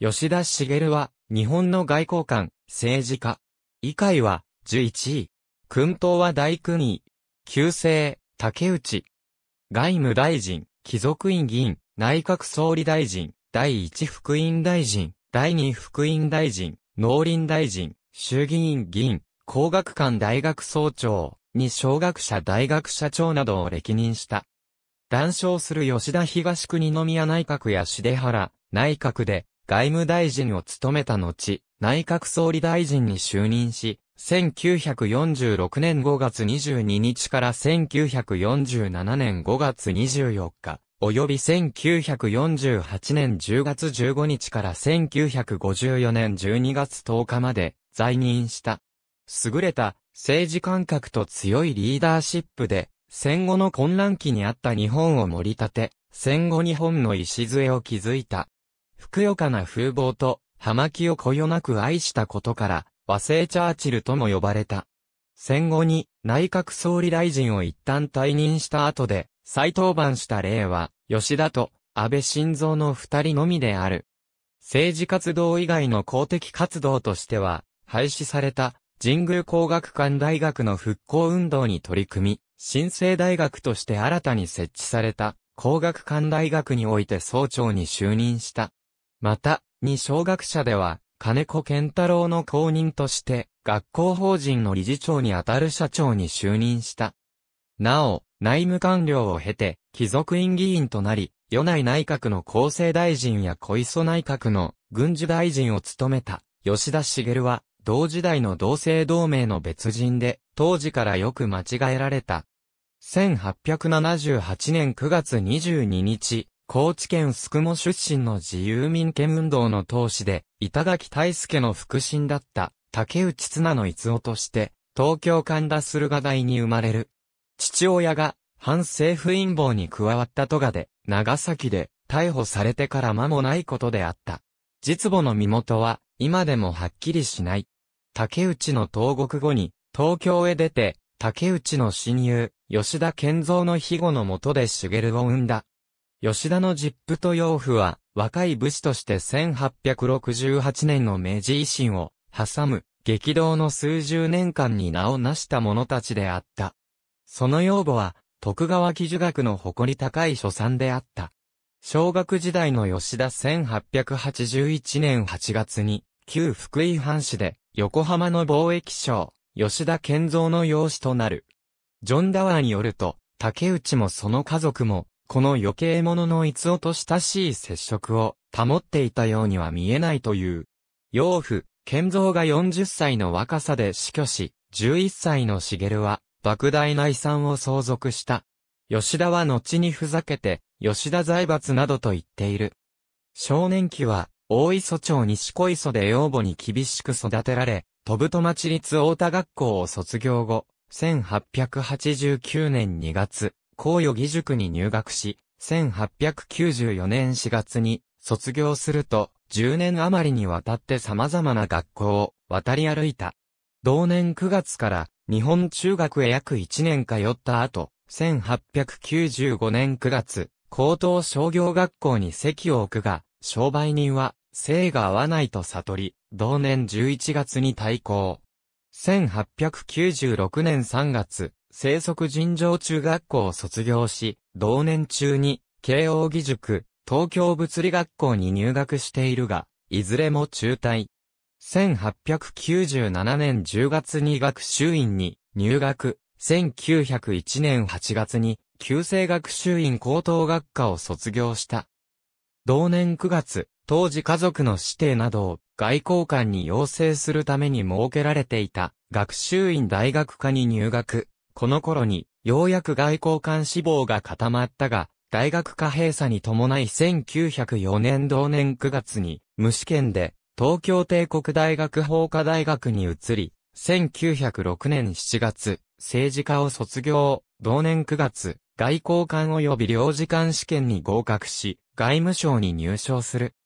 吉田茂は、日本の外交官、政治家。以会は、11位。君党は大君位。旧姓、竹内。外務大臣、貴族院議員、内閣総理大臣、第一副院大臣、第二副院大臣、農林大臣、衆議院議員、工学館大学総長、に小学者大学社長などを歴任した。談笑する吉田東区二宮内閣や重原内閣で、外務大臣を務めた後、内閣総理大臣に就任し、1946年5月22日から1947年5月24日、及び1948年10月15日から1954年12月10日まで在任した。優れた政治感覚と強いリーダーシップで、戦後の混乱期にあった日本を盛り立て、戦後日本の礎を築いた。ふくよかな風貌と、葉巻をこよなく愛したことから、和製チャーチルとも呼ばれた。戦後に内閣総理大臣を一旦退任した後で、再登板した例は、吉田と安倍晋三の二人のみである。政治活動以外の公的活動としては、廃止された神宮工学館大学の復興運動に取り組み、新生大学として新たに設置された工学館大学において総長に就任した。また、二小学者では、金子健太郎の公認として、学校法人の理事長にあたる社長に就任した。なお、内務官僚を経て、貴族院議員となり、与内内閣の厚生大臣や小磯内閣の軍事大臣を務めた、吉田茂は、同時代の同姓同名の別人で、当時からよく間違えられた。1878年9月22日、高知県宿毛出身の自由民権運動の投資で、板垣大助の腹心だった竹内綱の逸夫として、東京神田駿河台に生まれる。父親が反政府陰謀に加わった都賀で、長崎で逮捕されてから間もないことであった。実母の身元は今でもはっきりしない。竹内の投獄後に東京へ出て、竹内の親友、吉田健三の庇護のもとで茂を生んだ吉田のジップと養父は、若い武士として1868年の明治維新を挟む激動の数十年間に名を成した者たちであった。その養母は、徳川貴樹学の誇り高い所産であった。小学時代の吉田1881年8月に、旧福井藩市で、横浜の貿易商、吉田健造の養子となる。ジョン・ダワーによると、竹内もその家族も、この余計者の逸音と親しい接触を保っていたようには見えないという。養父、健造が40歳の若さで死去し、11歳の茂は、莫大な遺産を相続した。吉田は後にふざけて、吉田財閥などと言っている。少年期は、大磯町西小磯で養母に厳しく育てられ、飛ぶと町立大田学校を卒業後、1889年2月、高予義塾に入学し、1894年4月に卒業すると、10年余りにわたって様々な学校を渡り歩いた。同年9月から日本中学へ約1年通った後、1895年9月、高等商業学校に席を置くが、商売人は、性が合わないと悟り、同年11月に対抗。1896年3月、生息尋常中学校を卒業し、同年中に、慶応義塾、東京物理学校に入学しているが、いずれも中退。1897年10月に学習院に入学、1901年8月に、旧制学習院高等学科を卒業した。同年9月、当時家族の指定などを外交官に要請するために設けられていた学習院大学科に入学。この頃に、ようやく外交官志望が固まったが、大学科閉鎖に伴い1904年同年9月に、無試験で、東京帝国大学法科大学に移り、1906年7月、政治家を卒業、同年9月、外交官及び領事官試験に合格し、外務省に入省する。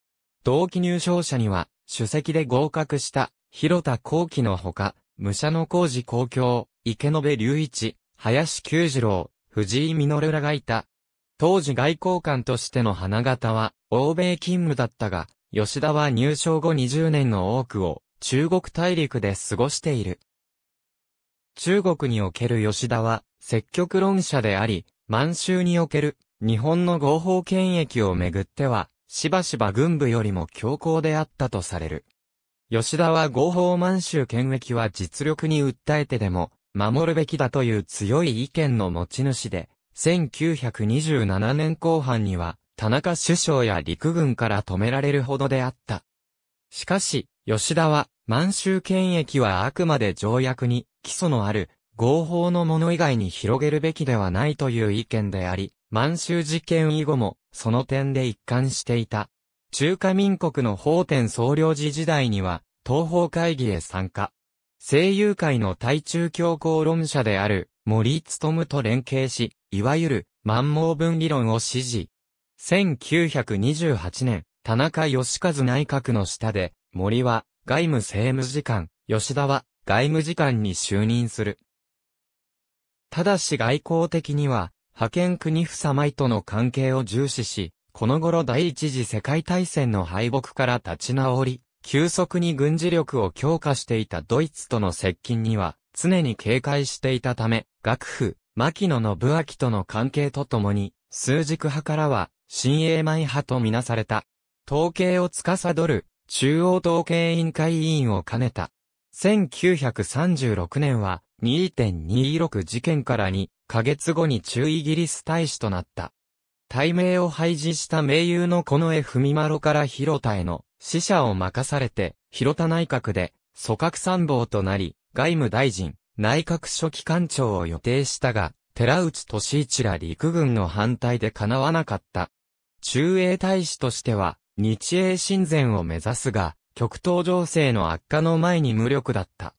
同期入省者には、主席で合格した、広田幸期のほか、武者の工事公共、池野部隆一、林久次郎、藤井実らがいた。当時外交官としての花形は、欧米勤務だったが、吉田は入省後20年の多くを、中国大陸で過ごしている。中国における吉田は、積極論者であり、満州における、日本の合法権益をめぐっては、しばしば軍部よりも強硬であったとされる。吉田は合法満州権益は実力に訴えてでも、守るべきだという強い意見の持ち主で、1927年後半には、田中首相や陸軍から止められるほどであった。しかし、吉田は、満州権益はあくまで条約に基礎のある合法のもの以外に広げるべきではないという意見であり、満州事件以後もその点で一貫していた。中華民国の法典総領事時代には、東方会議へ参加。声優界の対中強硬論者である森務と連携し、いわゆる満毛分理論を支持。1928年、田中義和内閣の下で、森は外務政務次官、吉田は外務次官に就任する。ただし外交的には、派遣国夫様との関係を重視し、この頃第一次世界大戦の敗北から立ち直り、急速に軍事力を強化していたドイツとの接近には常に警戒していたため、学府、牧野信明との関係とともに、数軸派からは、新英米派とみなされた。統計を司る、中央統計委員会委員を兼ねた。1936年は、2.26事件から2ヶ月後に中イギリス大使となった。大名を廃止した名優の近衛文丸から広田への使者を任されて、広田内閣で、組閣参謀となり、外務大臣、内閣書記官庁を予定したが、寺内俊一ら陸軍の反対で叶わなかった。中英大使としては、日英親善を目指すが、極東情勢の悪化の前に無力だった。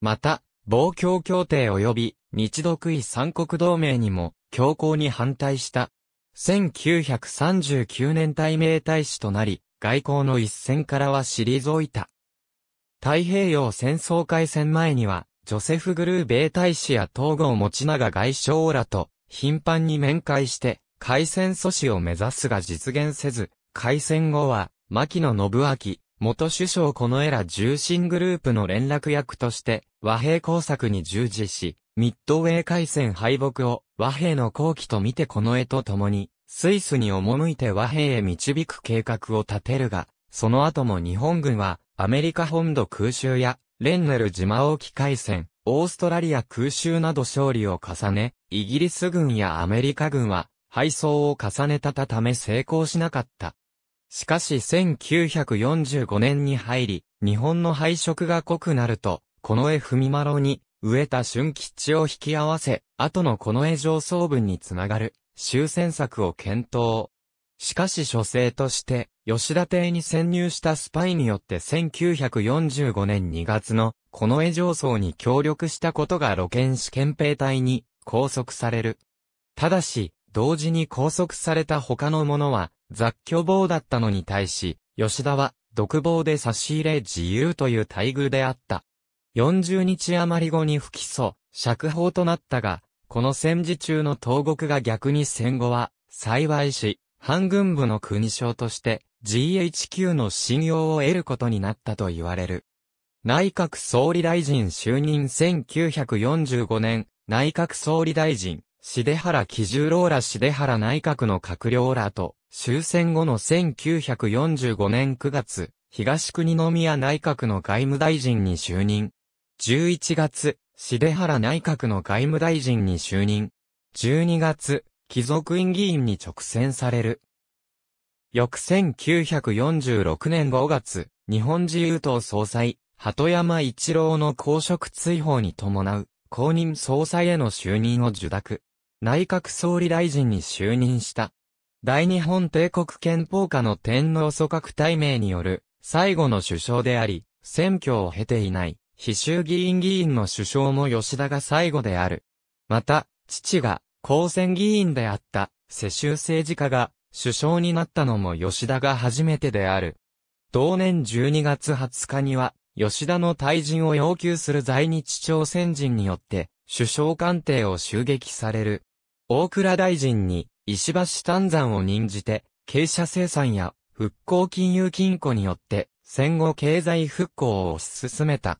また、防共協定及び、日独位三国同盟にも、強硬に反対した。1939年大名大使となり、外交の一線からは退いた。太平洋戦争開戦前には、ジョセフ・グルー米大使や東郷持長外相らと頻繁に面会して、開戦阻止を目指すが実現せず、開戦後は、牧野信明、元首相このエラ重臣グループの連絡役として、和平工作に従事し、ミッドウェー海戦敗北を和平の後期と見てこの絵と共に、スイスに赴いて和平へ導く計画を立てるが、その後も日本軍は、アメリカ本土空襲や、レンネル島沖海戦、オーストラリア空襲など勝利を重ね、イギリス軍やアメリカ軍は、敗走を重ねたたため成功しなかった。しかし1945年に入り、日本の敗色が濃くなると、この絵踏みまろに、植えた春吉を引き合わせ、後のこの絵上層文につながる、終戦策を検討。しかし諸生として、吉田邸に潜入したスパイによって1945年2月の、この絵上層に協力したことが露見試験兵隊に拘束される。ただし、同時に拘束された他の者は、雑居棒だったのに対し、吉田は、独房で差し入れ自由という待遇であった。40日余り後に不起訴、釈放となったが、この戦時中の東国が逆に戦後は、幸いし、反軍部の国省として GHQ の信用を得ることになったと言われる。内閣総理大臣就任1945年、内閣総理大臣、重原基十郎ら重原内閣の閣僚らと、終戦後の1945年9月、東国宮内閣の外務大臣に就任。11月、重原内閣の外務大臣に就任。12月、貴族院議員に直選される。翌1946年5月、日本自由党総裁、鳩山一郎の公職追放に伴う、公認総裁への就任を受諾。内閣総理大臣に就任した。大日本帝国憲法下の天皇組閣大名による、最後の首相であり、選挙を経ていない。非衆議院議員の首相も吉田が最後である。また、父が、公選議員であった、世襲政治家が、首相になったのも吉田が初めてである。同年12月20日には、吉田の退陣を要求する在日朝鮮人によって、首相官邸を襲撃される。大倉大臣に、石橋丹山を任じて、傾斜生産や、復興金融金庫によって、戦後経済復興を進めた。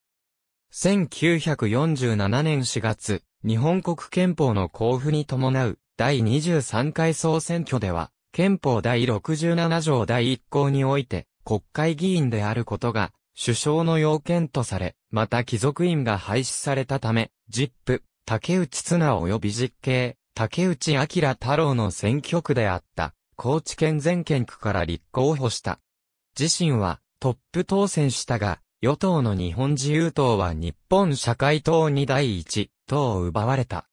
1947年4月、日本国憲法の交付に伴う第23回総選挙では、憲法第67条第1項において、国会議員であることが、首相の要件とされ、また貴族院が廃止されたため、ジップ、竹内綱及び実刑、竹内明太郎の選挙区であった、高知県全県区から立候補した。自身は、トップ当選したが、与党の日本自由党は日本社会党に第一党を奪われた。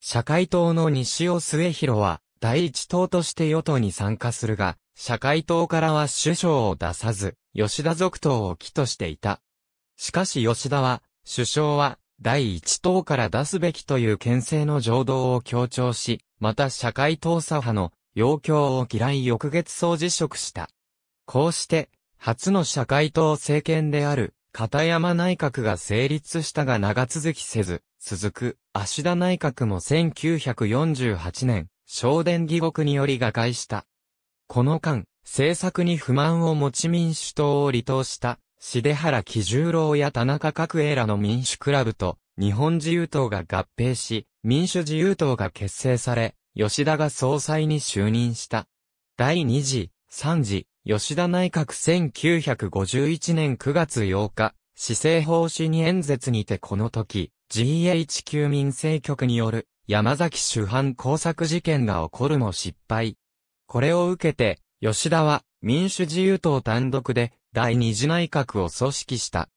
社会党の西尾末広は、第一党として与党に参加するが、社会党からは首相を出さず、吉田続党を起としていた。しかし吉田は、首相は、第一党から出すべきという牽制の情動を強調し、また社会党左派の要求を嫌い翌月総辞職した。こうして、初の社会党政権である片山内閣が成立したが長続きせず、続く、足田内閣も1948年、昇殿義国により瓦解した。この間、政策に不満を持ち民主党を離党した、四原喜十郎や田中角栄らの民主クラブと、日本自由党が合併し、民主自由党が結成され、吉田が総裁に就任した。第2次、3次、吉田内閣1951年9月8日、施政方針に演説にてこの時、GHQ 民政局による山崎主犯工作事件が起こるも失敗。これを受けて、吉田は民主自由党単独で第二次内閣を組織した。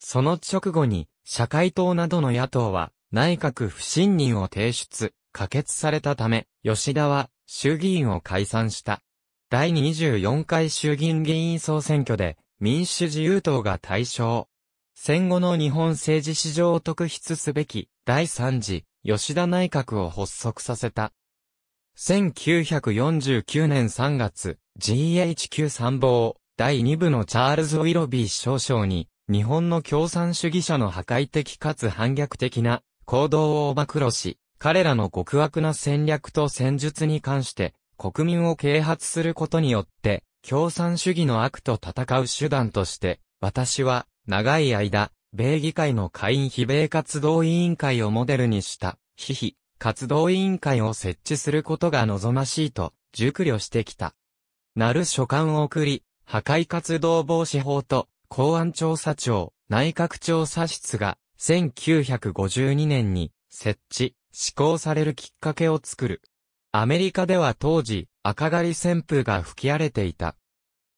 その直後に、社会党などの野党は内閣不信任を提出、可決されたため、吉田は衆議院を解散した。第24回衆議院議員総選挙で民主自由党が対象。戦後の日本政治史上を特筆すべき第3次吉田内閣を発足させた。1949年3月、GHQ 参謀第2部のチャールズ・ウィロビー少将に日本の共産主義者の破壊的かつ反逆的な行動を暴露し、彼らの極悪な戦略と戦術に関して国民を啓発することによって、共産主義の悪と戦う手段として、私は、長い間、米議会の会員非米活動委員会をモデルにした、非非活動委員会を設置することが望ましいと、熟慮してきた。なる書簡を送り、破壊活動防止法と、公安調査庁、内閣調査室が、1952年に、設置、施行されるきっかけを作る。アメリカでは当時、赤狩り旋風が吹き荒れていた。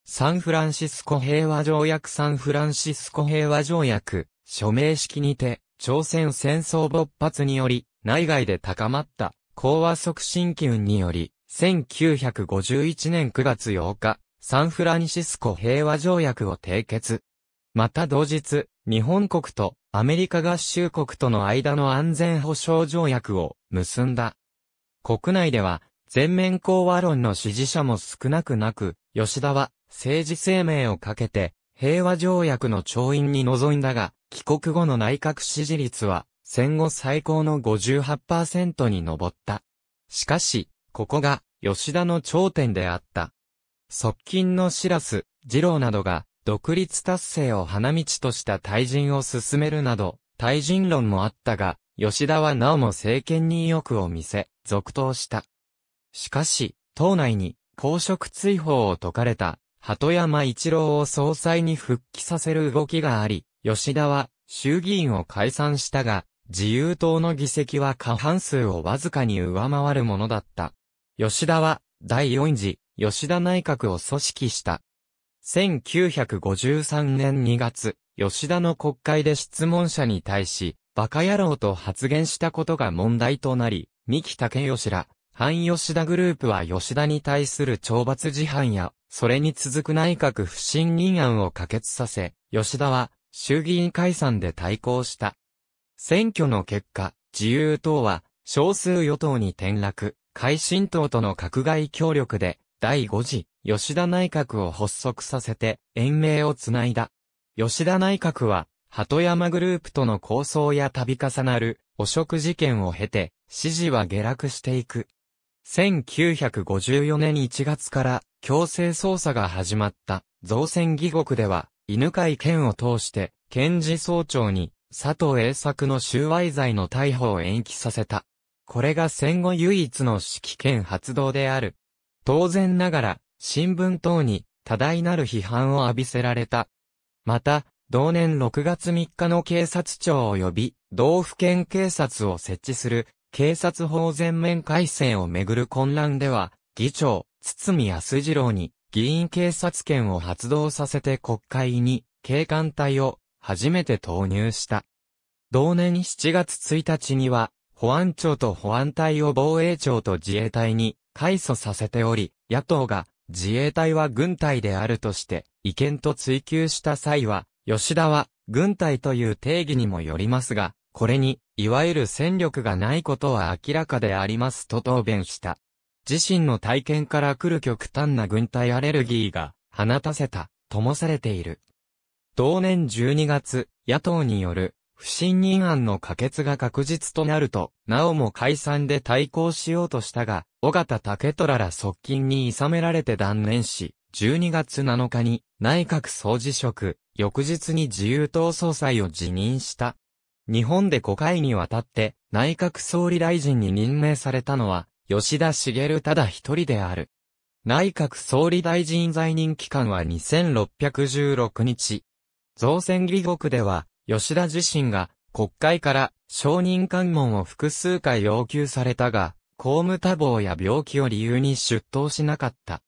サンフランシスコ平和条約サンフランシスコ平和条約、署名式にて、朝鮮戦争勃発により、内外で高まった、講和促進機運により、1951年9月8日、サンフランシスコ平和条約を締結。また同日、日本国とアメリカ合衆国との間の安全保障条約を結んだ。国内では、全面講和論の支持者も少なくなく、吉田は政治生命をかけて、平和条約の調印に臨んだが、帰国後の内閣支持率は、戦後最高の58%に上った。しかし、ここが、吉田の頂点であった。側近のシラス、二郎などが、独立達成を花道とした退陣を進めるなど、退陣論もあったが、吉田はなおも政権に意欲を見せ、続投した。しかし、党内に公職追放を解かれた、鳩山一郎を総裁に復帰させる動きがあり、吉田は衆議院を解散したが、自由党の議席は過半数をわずかに上回るものだった。吉田は第四次吉田内閣を組織した。1953年2月、吉田の国会で質問者に対し、バカ野郎と発言したことが問題となり、三木武義ら、反吉田グループは吉田に対する懲罰事犯や、それに続く内閣不信任案を可決させ、吉田は衆議院解散で対抗した。選挙の結果、自由党は少数与党に転落、改新党との閣外協力で第5次吉田内閣を発足させて延命をつないだ。吉田内閣は、鳩山グループとの構想や度重なる汚職事件を経て、支持は下落していく。1954年1月から強制捜査が始まった造船義国では、犬飼県を通して、検事総長に佐藤栄作の収賄罪の逮捕を延期させた。これが戦後唯一の指揮権発動である。当然ながら、新聞等に多大なる批判を浴びせられたまた、同年6月3日の警察庁及び、道府県警察を設置する、警察法全面改正をめぐる混乱では、議長、堤康次郎に、議員警察権を発動させて国会に、警官隊を、初めて投入した。同年7月1日には、保安庁と保安隊を防衛庁と自衛隊に、改組させており、野党が、自衛隊は軍隊であるとして、違憲と追求した際は、吉田は、軍隊という定義にもよりますが、これに、いわゆる戦力がないことは明らかでありますと答弁した。自身の体験から来る極端な軍隊アレルギーが、放たせた、ともされている。同年12月、野党による不信任案の可決が確実となると、なおも解散で対抗しようとしたが、尾形武虎ら側近に諌められて断念し、12月7日に内閣総辞職、翌日に自由党総裁を辞任した。日本で5回にわたって内閣総理大臣に任命されたのは、吉田茂ただ一人である。内閣総理大臣在任期間は2616日。造船議国では、吉田自身が国会から承認喚問を複数回要求されたが、公務多忙や病気を理由に出頭しなかった。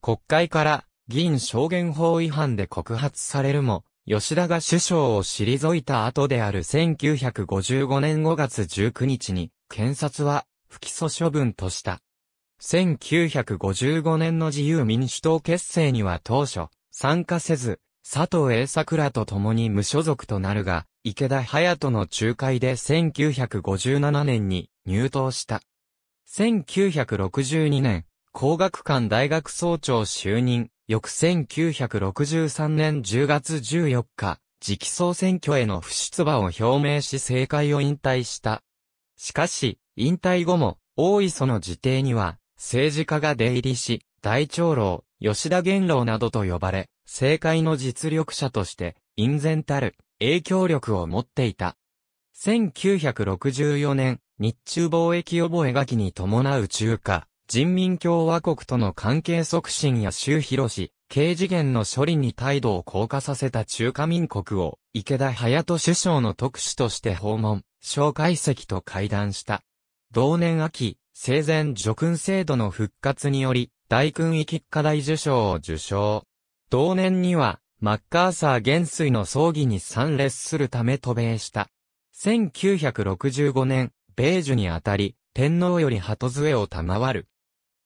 国会から議員証言法違反で告発されるも、吉田が首相を退いた後である1955年5月19日に、検察は不起訴処分とした。1955年の自由民主党結成には当初、参加せず、佐藤栄桜と共に無所属となるが、池田隼人の仲介で1957年に入党した。1962年、工学館大学総長就任、翌1963年10月14日、直送総選挙への不出馬を表明し政界を引退した。しかし、引退後も、大磯の辞邸には、政治家が出入りし、大長老、吉田元老などと呼ばれ、政界の実力者として、隠然たる影響力を持っていた。1964年、日中貿易覚書に伴う中華、人民共和国との関係促進や周広氏、刑事件の処理に態度を硬化させた中華民国を、池田隼人首相の特使として訪問、紹介席と会談した。同年秋、生前叙勲制度の復活により、大勲位菊花大受賞を受賞。同年には、マッカーサー元帥の葬儀に参列するため渡米した。1965年、米寿にあたり、天皇より鳩杖を賜る。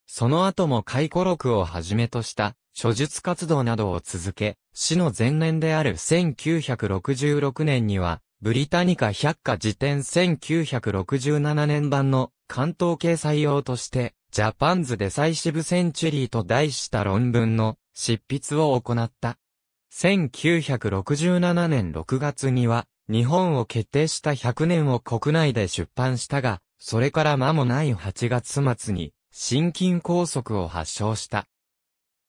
その後も回顧録をはじめとした、諸術活動などを続け、死の前年である1966年には、ブリタニカ百科辞典1967年版の関東掲載用として、ジャパンズデサイシブセンチュリーと題した論文の執筆を行った。1967年6月には、日本を決定した100年を国内で出版したが、それから間もない8月末に、心筋梗塞を発症した。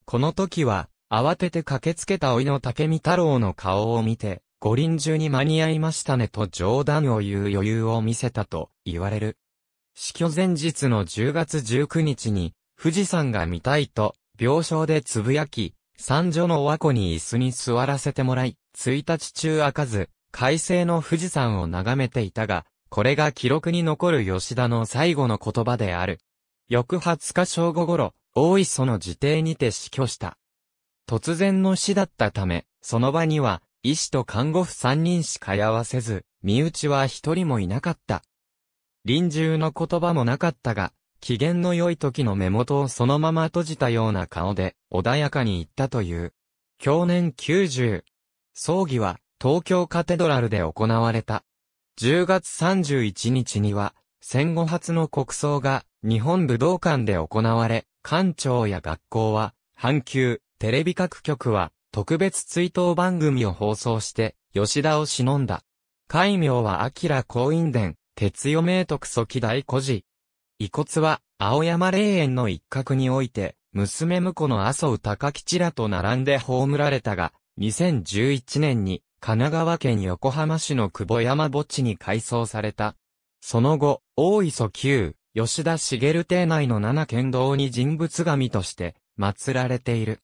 この時は、慌てて駆けつけた老の竹見太郎の顔を見て、五輪中に間に合いましたねと冗談を言う余裕を見せたと言われる。死去前日の10月19日に、富士山が見たいと、病床でつぶやき、三女の和子に椅子に座らせてもらい、1日中開かず、快晴の富士山を眺めていたが、これが記録に残る吉田の最後の言葉である。翌20日正午頃、大磯の自邸にて死去した。突然の死だったため、その場には、医師と看護婦3人しかやわせず、身内は一人もいなかった。臨終の言葉もなかったが、機嫌の良い時の目元をそのまま閉じたような顔で、穏やかに言ったという。去年90。葬儀は、東京カテドラルで行われた。10月31日には、戦後初の国葬が、日本武道館で行われ、館長や学校は、阪急、テレビ各局は、特別追悼番組を放送して、吉田を忍んだ。戒名は明公院伝、鉄余名徳祖記大古寺。遺骨は、青山霊園の一角において、娘婿の麻生高吉らと並んで葬られたが、2011年に、神奈川県横浜市の久保山墓地に改装された。その後、大磯旧、吉田茂邸内の七県道に人物神として、祀られている。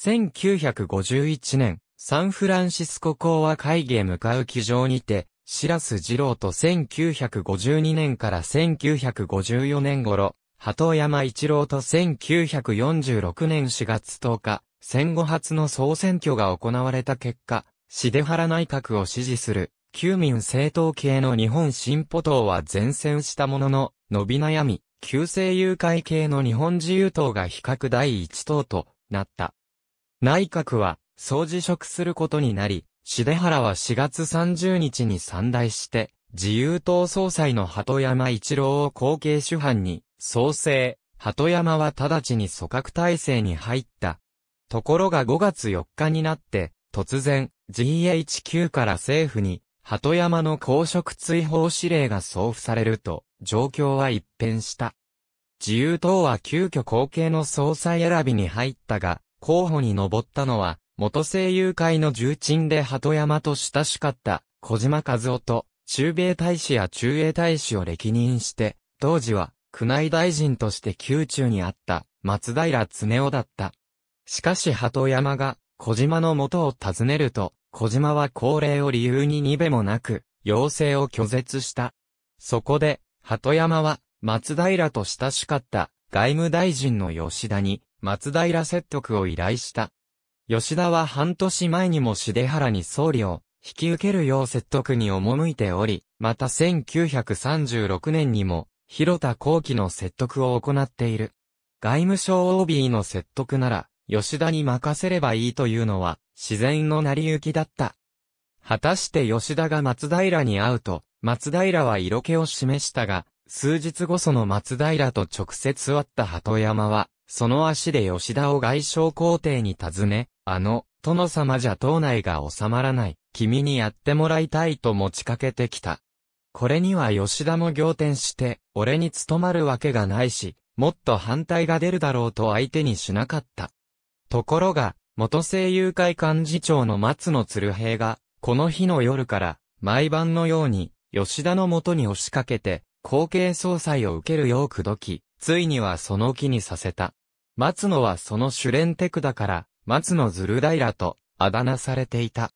1951年、サンフランシスコ講和会議へ向かう機場にて、白洲二郎と1952年から1954年頃、鳩山一郎と1946年4月10日、戦後初の総選挙が行われた結果、シデハラ内閣を支持する、旧民政党系の日本進歩党は前線したものの、伸び悩み、旧政誘拐系の日本自由党が比較第一党となった。内閣は、総辞職することになり、シデハラは4月30日に散大して、自由党総裁の鳩山一郎を後継主犯に、創生、鳩山は直ちに組閣体制に入った。ところが5月4日になって、突然、GHQ から政府に、鳩山の公職追放指令が送付されると、状況は一変した。自由党は急遽後継の総裁選びに入ったが、候補に上ったのは、元声優会の重鎮で鳩山と親しかった小島和夫と中米大使や中英大使を歴任して、当時は宮内大臣として宮中にあった松平常夫だった。しかし鳩山が小島の元を訪ねると、小島は高齢を理由ににべもなく、要請を拒絶した。そこで、鳩山は松平と親しかった外務大臣の吉田に松平説得を依頼した。吉田は半年前にも重原に総理を引き受けるよう説得に赴いており、また1936年にも、広田後期の説得を行っている。外務省 OB の説得なら、吉田に任せればいいというのは、自然の成り行きだった。果たして吉田が松平に会うと、松平は色気を示したが、数日後その松平と直接会った鳩山は、その足で吉田を外相皇帝に尋ね、あの、殿様じゃ党内が収まらない、君にやってもらいたいと持ちかけてきた。これには吉田も仰天して、俺に務まるわけがないし、もっと反対が出るだろうと相手にしなかった。ところが、元声優会幹事長の松野鶴平が、この日の夜から、毎晩のように、吉田のもとに押しかけて、後継総裁を受けるよう口説き、ついにはその木にさせた。松野はその主練テクだから、松野ずるダイと、あだ名されていた。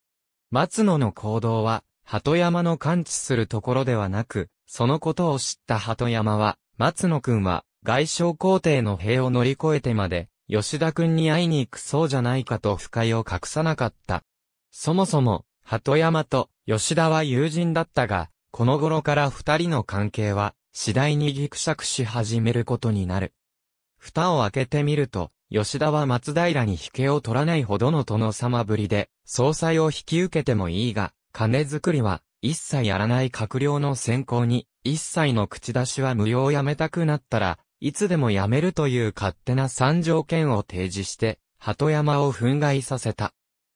松野の行動は、鳩山の感知するところではなく、そのことを知った鳩山は、松野くんは、外相皇帝の兵を乗り越えてまで、吉田くんに会いに行くそうじゃないかと不快を隠さなかった。そもそも、鳩山と吉田は友人だったが、この頃から二人の関係は次第にギクシャクし始めることになる。蓋を開けてみると、吉田は松平に引けを取らないほどの殿様ぶりで、総裁を引き受けてもいいが、金作りは、一切やらない閣僚の選考に、一切の口出しは無用やめたくなったら、いつでもやめるという勝手な三条件を提示して、鳩山を憤慨させた。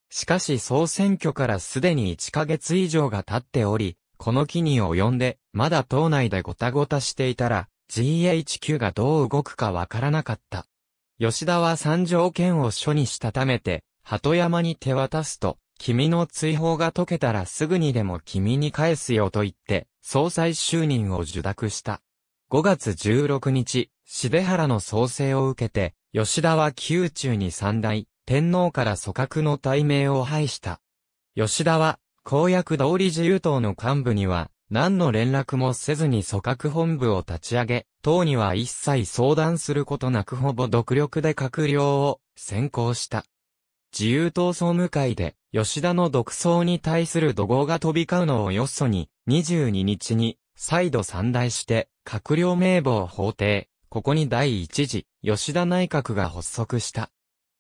しかし総選挙からすでに1ヶ月以上が経っており、この機に及んで、まだ党内でごたごたしていたら、GHQ がどう動くかわからなかった。吉田は三条件を書にしたためて、鳩山に手渡すと、君の追放が解けたらすぐにでも君に返すよと言って、総裁就任を受諾した。5月16日、重原の創生を受けて、吉田は宮中に三代、天皇から組閣の大名を拝した。吉田は、公約通り自由党の幹部には、何の連絡もせずに組閣本部を立ち上げ、党には一切相談することなくほぼ独力で閣僚を選考した。自由党総務会で、吉田の独走に対する怒号が飛び交うのをよそに、22日に、再度散大して、閣僚名簿を法定、ここに第一次、吉田内閣が発足した。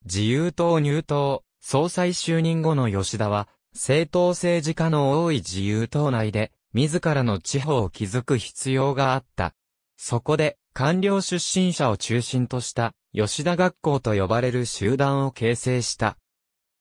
自由党入党、総裁就任後の吉田は、政党政治家の多い自由党内で、自らの地方を築く必要があった。そこで、官僚出身者を中心とした、吉田学校と呼ばれる集団を形成した。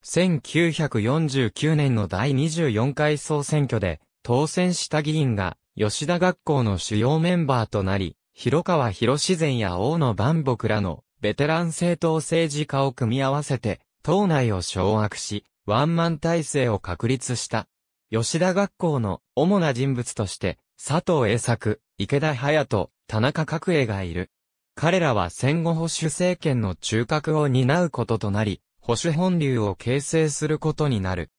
1949年の第24回総選挙で、当選した議員が、吉田学校の主要メンバーとなり、広川広自然や大野万木らのベテラン政党政治家を組み合わせて、党内を掌握し、ワンマン体制を確立した。吉田学校の主な人物として、佐藤栄作、池田隼人、田中角栄がいる。彼らは戦後保守政権の中核を担うこととなり、保守本流を形成することになる。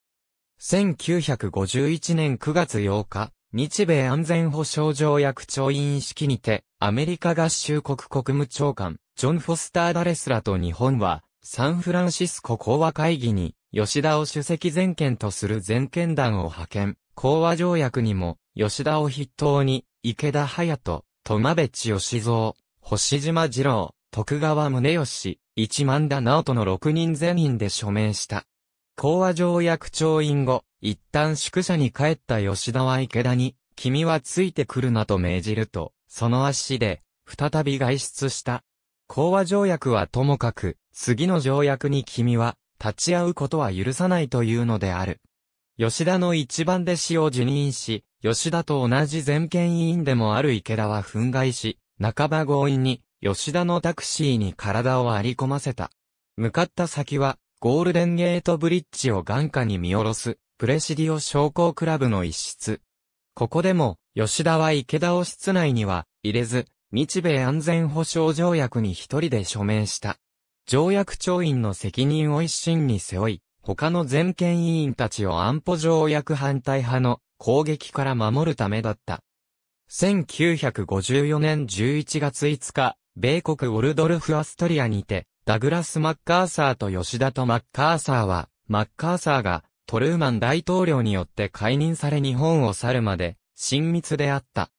1951年9月8日、日米安全保障条約調印式にて、アメリカ合衆国国務長官、ジョン・フォスター・ダレスらと日本は、サンフランシスコ講和会議に吉田を主席全権とする全権団を派遣、講和条約にも、吉田を筆頭に、池田隼人、戸間別吉蔵、星島二郎、徳川宗義、一万田直人の6人全員で署名した。講和条約調印後、一旦宿舎に帰った吉田は池田に、君はついてくるなと命じると、その足で、再び外出した。講和条約はともかく、次の条約に君は、立ち会うことは許さないというのである。吉田の一番弟子を受任し、吉田と同じ全権委員でもある池田は憤慨し、半ば強引に、吉田のタクシーに体をあり込ませた。向かった先は、ゴールデンゲートブリッジを眼下に見下ろす、プレシディオ商工クラブの一室。ここでも、吉田は池田を室内には、入れず、日米安全保障条約に一人で署名した。条約調印の責任を一身に背負い、他の全権委員たちを安保条約反対派の攻撃から守るためだった。1954年11月5日、米国ウォルドルフ・アストリアにて、ダグラス・マッカーサーと吉田とマッカーサーは、マッカーサーがトルーマン大統領によって解任され日本を去るまで、親密であった。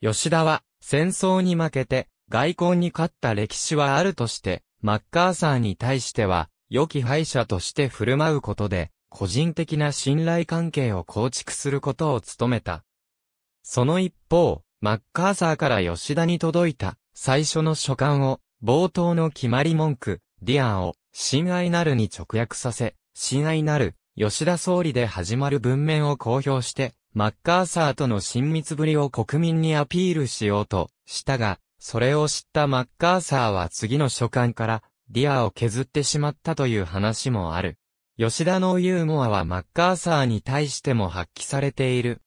吉田は、戦争に負けて、外交に勝った歴史はあるとして、マッカーサーに対しては、良き敗者として振る舞うことで、個人的な信頼関係を構築することを努めた。その一方、マッカーサーから吉田に届いた、最初の書簡を、冒頭の決まり文句、ディアンを、親愛なるに直訳させ、親愛なる、吉田総理で始まる文面を公表して、マッカーサーとの親密ぶりを国民にアピールしようとしたが、それを知ったマッカーサーは次の書簡から、ディアを削ってしまったという話もある。吉田のユーモアはマッカーサーに対しても発揮されている。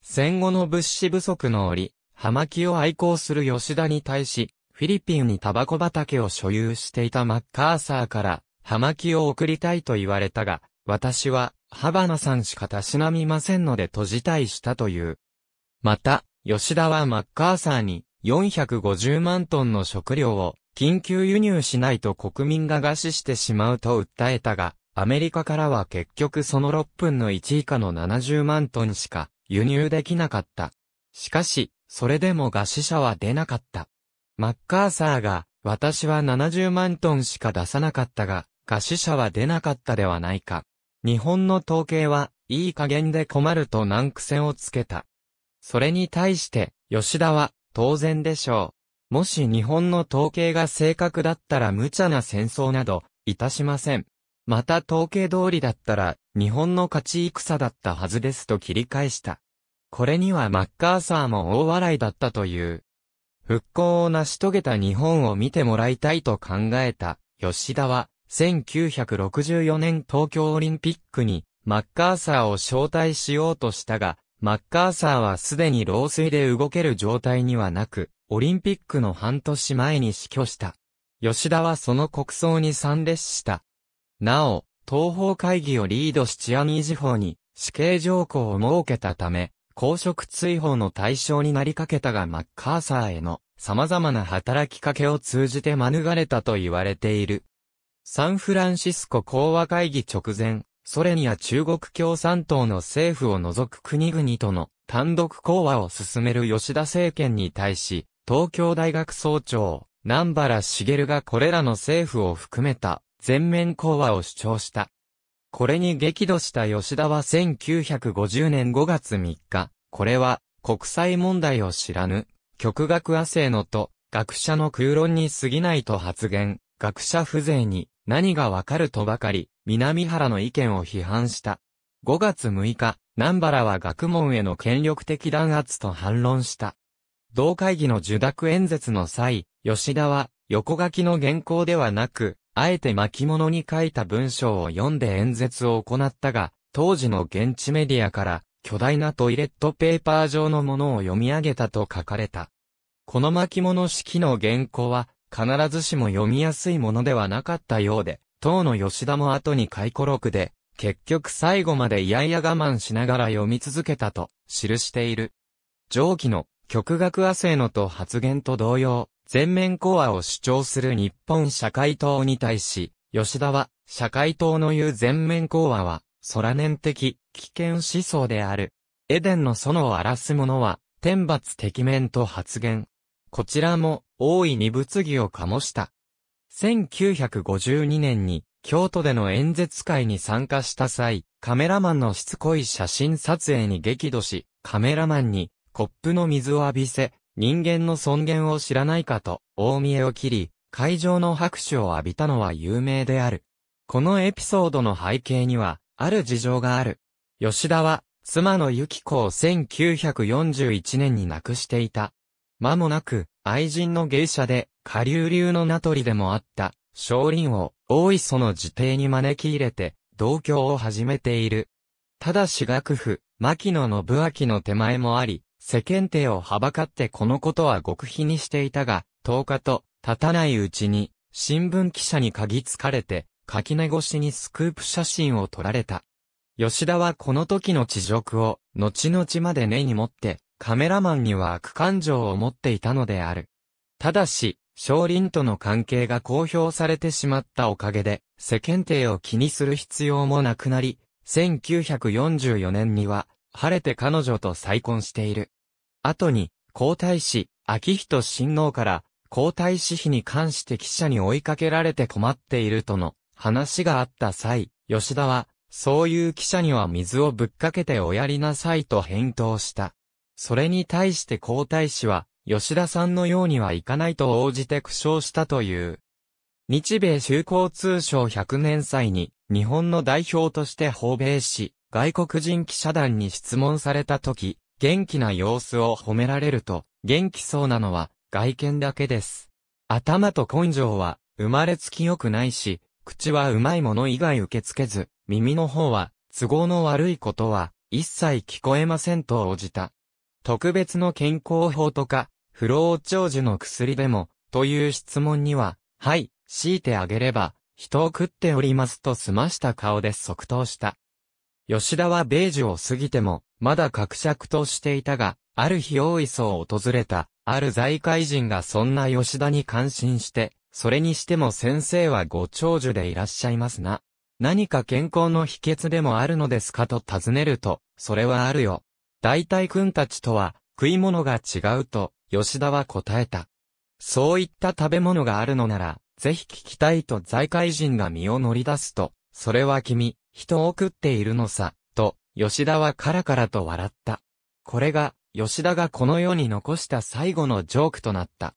戦後の物資不足の折、葉巻を愛好する吉田に対し、フィリピンにタバコ畑を所有していたマッカーサーから、葉巻を送りたいと言われたが、私は、ハバナさんしかたしなみませんのでと辞退したという。また、吉田はマッカーサーに、450万トンの食料を緊急輸入しないと国民が餓死してしまうと訴えたが、アメリカからは結局その6分の1以下の70万トンしか輸入できなかった。しかし、それでも餓死者は出なかった。マッカーサーが、私は70万トンしか出さなかったが、餓死者は出なかったではないか。日本の統計は、いい加減で困ると難癖をつけた。それに対して、吉田は、当然でしょう。もし日本の統計が正確だったら無茶な戦争など、いたしません。また統計通りだったら、日本の勝ち戦だったはずですと切り返した。これにはマッカーサーも大笑いだったという。復興を成し遂げた日本を見てもらいたいと考えた、吉田は、1964年東京オリンピックに、マッカーサーを招待しようとしたが、マッカーサーはすでに老衰で動ける状態にはなく、オリンピックの半年前に死去した。吉田はその国葬に参列した。なお、東方会議をリードしチアニー時報に死刑条項を設けたため、公職追放の対象になりかけたがマッカーサーへの様々な働きかけを通じて免れたと言われている。サンフランシスコ講和会議直前、ソ連や中国共産党の政府を除く国々との単独講和を進める吉田政権に対し、東京大学総長、南原茂がこれらの政府を含めた全面講和を主張した。これに激怒した吉田は1950年5月3日、これは国際問題を知らぬ、極学亜生のと、学者の空論に過ぎないと発言、学者風情に、何がわかるとばかり、南原の意見を批判した。5月6日、南原は学問への権力的弾圧と反論した。同会議の受諾演説の際、吉田は、横書きの原稿ではなく、あえて巻物に書いた文章を読んで演説を行ったが、当時の現地メディアから、巨大なトイレットペーパー状のものを読み上げたと書かれた。この巻物式の原稿は、必ずしも読みやすいものではなかったようで、当の吉田も後に回顧録で、結局最後までいやいや我慢しながら読み続けたと、記している。上記の、極学亜生のと発言と同様、全面講和を主張する日本社会党に対し、吉田は、社会党の言う全面講和は、空念的、危険思想である。エデンの園を荒らす者は、天罰敵面と発言。こちらも大いに物議を醸した。1952年に京都での演説会に参加した際、カメラマンのしつこい写真撮影に激怒し、カメラマンにコップの水を浴びせ、人間の尊厳を知らないかと大見えを切り、会場の拍手を浴びたのは有名である。このエピソードの背景には、ある事情がある。吉田は、妻の由紀子を1941年に亡くしていた。間もなく、愛人の芸者で、下流流の名取でもあった、少林を、大磯の自邸に招き入れて、同居を始めている。ただし学府、牧野信明の手前もあり、世間体をはばかってこのことは極秘にしていたが、10日と、経たないうちに、新聞記者に嗅ぎつかれて、垣根越しにスクープ写真を撮られた。吉田はこの時の地獄を、後々まで根に持って、カメラマンには悪感情を持っていたのである。ただし、少林との関係が公表されてしまったおかげで、世間体を気にする必要もなくなり、1944年には、晴れて彼女と再婚している。後に、皇太子、秋人親王から、皇太子妃に関して記者に追いかけられて困っているとの話があった際、吉田は、そういう記者には水をぶっかけておやりなさいと返答した。それに対して皇太子は、吉田さんのようにはいかないと応じて苦笑したという。日米修好通商100年祭に、日本の代表として訪米し、外国人記者団に質問された時、元気な様子を褒められると、元気そうなのは、外見だけです。頭と根性は、生まれつき良くないし、口はうまいもの以外受け付けず、耳の方は、都合の悪いことは、一切聞こえませんと応じた。特別の健康法とか、不老長寿の薬でも、という質問には、はい、強いてあげれば、人を食っておりますと済ました顔で即答した。吉田は米寿を過ぎても、まだ格尺としていたが、ある日大磯を訪れた、ある財界人がそんな吉田に感心して、それにしても先生はご長寿でいらっしゃいますな。何か健康の秘訣でもあるのですかと尋ねると、それはあるよ。大体君たちとは食い物が違うと、吉田は答えた。そういった食べ物があるのなら、ぜひ聞きたいと財界人が身を乗り出すと、それは君、人を食っているのさ、と、吉田はカラカラと笑った。これが、吉田がこの世に残した最後のジョークとなった。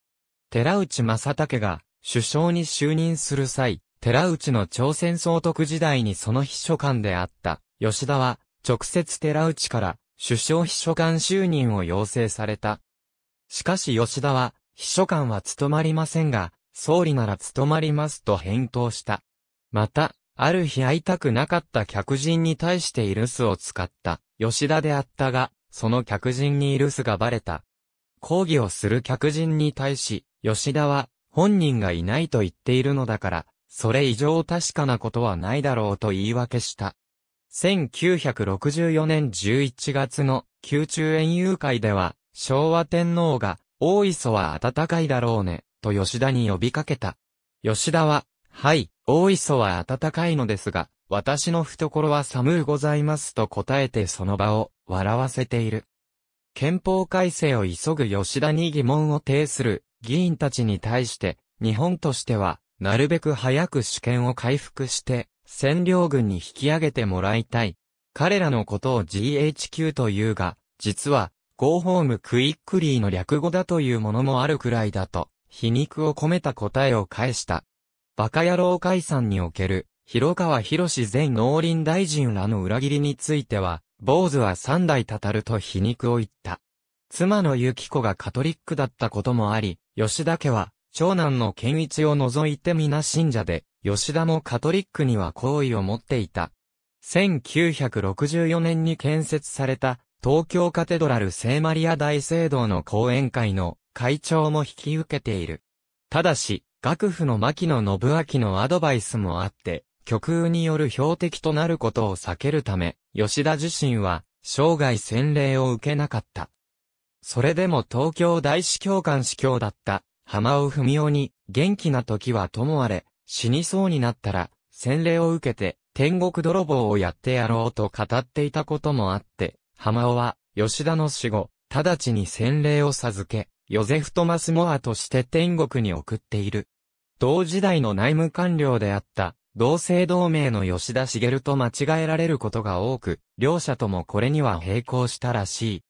寺内正武が、首相に就任する際、寺内の朝鮮総督時代にその秘書官であった、吉田は、直接寺内から、首相秘書官就任を要請された。しかし吉田は、秘書官は務まりませんが、総理なら務まりますと返答した。また、ある日会いたくなかった客人に対してイルスを使った吉田であったが、その客人にイルスがバレた。抗議をする客人に対し、吉田は本人がいないと言っているのだから、それ以上確かなことはないだろうと言い訳した。1964年11月の宮中園遊会では、昭和天皇が、大磯は暖かいだろうね、と吉田に呼びかけた。吉田は、はい、大磯は暖かいのですが、私の懐は寒うございますと答えてその場を笑わせている。憲法改正を急ぐ吉田に疑問を呈する議員たちに対して、日本としては、なるべく早く主権を回復して、占領軍に引き上げてもらいたい。彼らのことを GHQ というが、実は、Go Home Quickly の略語だというものもあるくらいだと、皮肉を込めた答えを返した。バカ野郎解散における、広川博士前農林大臣らの裏切りについては、坊主は三代たたると皮肉を言った。妻の幸子がカトリックだったこともあり、吉田家は、長男の健一を除いて皆信者で、吉田もカトリックには好意を持っていた。1964年に建設された東京カテドラル聖マリア大聖堂の講演会の会長も引き受けている。ただし、楽府の牧野信明のアドバイスもあって、極右による標的となることを避けるため、吉田自身は生涯洗礼を受けなかった。それでも東京大司教官司教だった浜尾文夫に元気な時はともあれ、死にそうになったら、洗礼を受けて、天国泥棒をやってやろうと語っていたこともあって、浜尾は、吉田の死後、直ちに洗礼を授け、ヨゼフ・トマス・モアとして天国に送っている。同時代の内務官僚であった、同姓同名の吉田茂と間違えられることが多く、両者ともこれには並行したらしい。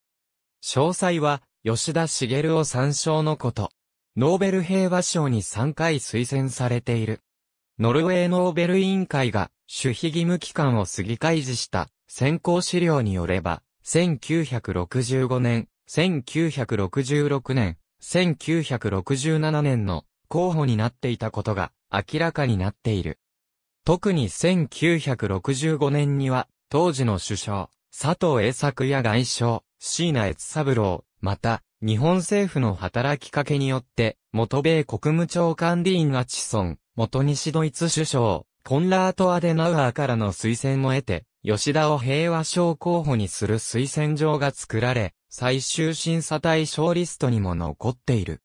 詳細は、吉田茂を参照のこと。ノーベル平和賞に3回推薦されている。ノルウェーノーベル委員会が守秘義務期間を過ぎ開示した先行資料によれば、1965年、1966年、1967年の候補になっていたことが明らかになっている。特に1965年には、当時の首相、佐藤栄作や外相、椎名悦三郎、また、日本政府の働きかけによって、元米国務長官ディーン・アチソン、元西ドイツ首相、コンラート・アデナウアーからの推薦を得て、吉田を平和賞候補にする推薦状が作られ、最終審査対象リストにも残っている。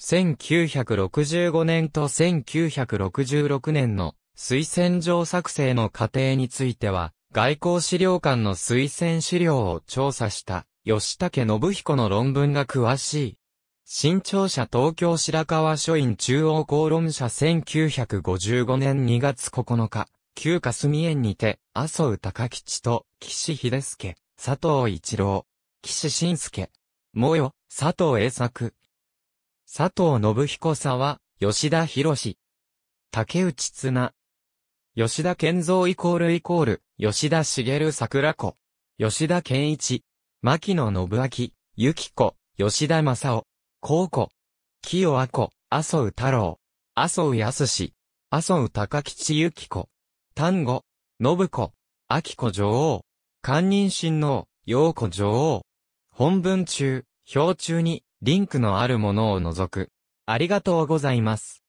1965年と1966年の推薦状作成の過程については、外交資料館の推薦資料を調査した吉武信彦の論文が詳しい。新潮社東京白川書院中央公論社1955年2月9日、旧霞園にて、麻生高吉と、岸秀介、佐藤一郎、岸信介、もよ、佐藤栄作。佐藤信彦さは、吉田博竹内綱。吉田健造イコールイコール、吉田茂桜子。吉田健一。牧野信明、ゆき子、吉田正夫、孝子、清和子、麻生太郎、麻生康志、麻生高吉ゆき子、丹後、信子、明子女王、官人親王、陽子女王。本文中、表中に、リンクのあるものを除く。ありがとうございます。